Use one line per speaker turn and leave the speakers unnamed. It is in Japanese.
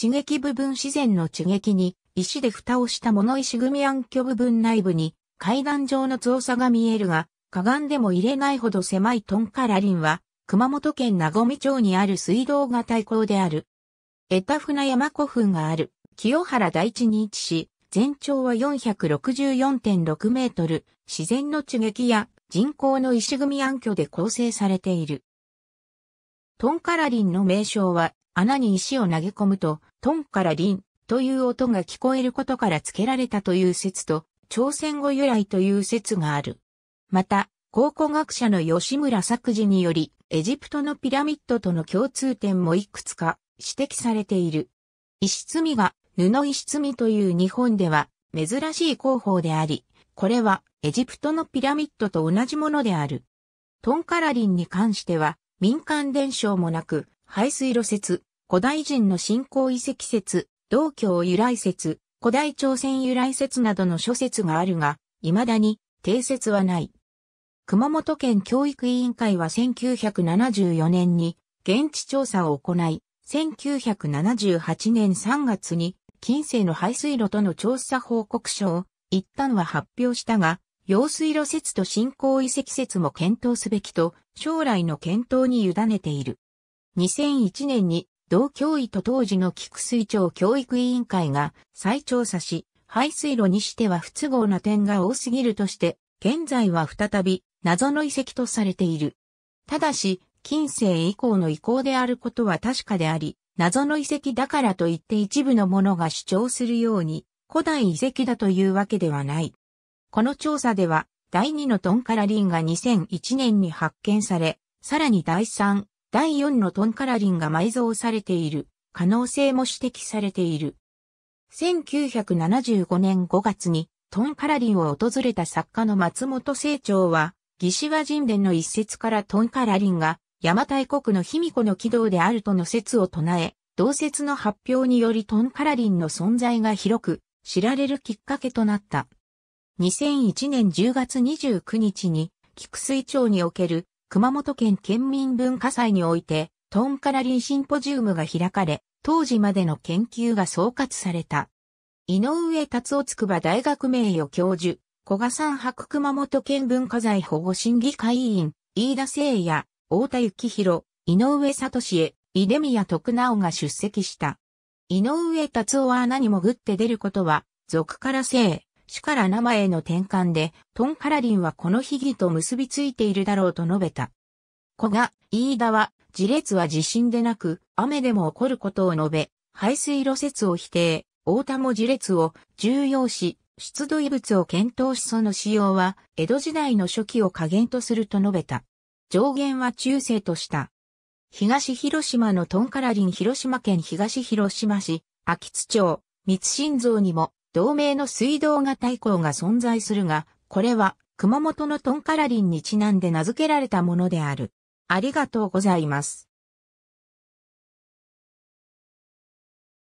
地撃部分自然の地撃に、石で蓋をした物石組暗渠部分内部に、階段状の造作が見えるが、がんでも入れないほど狭いトンカラリンは、熊本県名込町にある水道が対抗である。江田船山古墳がある、清原大地に位置し、全長は464.6メートル、自然の地撃や人工の石組暗渠で構成されている。トンカラリンの名称は、穴に石を投げ込むと、トンからリンという音が聞こえることから付けられたという説と、朝鮮語由来という説がある。また、考古学者の吉村作治により、エジプトのピラミッドとの共通点もいくつか指摘されている。石積みが布石積みという日本では珍しい工法であり、これはエジプトのピラミッドと同じものである。トンカラリンに関しては民間伝承もなく、排水路説、古代人の信仰遺跡説、道教由来説、古代朝鮮由来説などの諸説があるが、未だに定説はない。熊本県教育委員会は1974年に現地調査を行い、1978年3月に近世の排水路との調査報告書を一旦は発表したが、用水路説と信仰遺跡説も検討すべきと将来の検討に委ねている。2001年に同教委と当時の菊水町教育委員会が再調査し、排水路にしては不都合な点が多すぎるとして、現在は再び謎の遺跡とされている。ただし、近世以降の遺構であることは確かであり、謎の遺跡だからといって一部の者が主張するように、古代遺跡だというわけではない。この調査では、第2のトンカラリンが2001年に発見され、さらに第3、第4のトンカラリンが埋蔵されている可能性も指摘されている。1975年5月にトンカラリンを訪れた作家の松本清張は、義士和神殿の一節からトンカラリンが邪馬台国の卑弥呼の軌道であるとの説を唱え、同説の発表によりトンカラリンの存在が広く知られるきっかけとなった。2001年10月29日に、菊水町における熊本県県民文化祭において、トンカラリンシンポジウムが開かれ、当時までの研究が総括された。井上達夫筑波大学名誉教授、古賀山博熊本県文化財保護審議会委員、飯田誠也、太田幸宏、井上聡へ、井出宮徳直が出席した。井上達夫は穴に潜って出ることは、俗から生、主から生への転換で、トンカラリンはこの秘技と結びついているだろうと述べた。古賀、飯田は、自列は地震でなく、雨でも起こることを述べ、排水路説を否定、大田も自列を重要視、出土遺物を検討しその使用は、江戸時代の初期を加減とすると述べた。上限は中世とした。東広島のトンカラリン広島県東広島市、秋津町、三津新蔵にも、同名の水道が太鼓が存在するが、これは熊本のトンカラリンにちなんで名付けられたものである。ありがとうございます。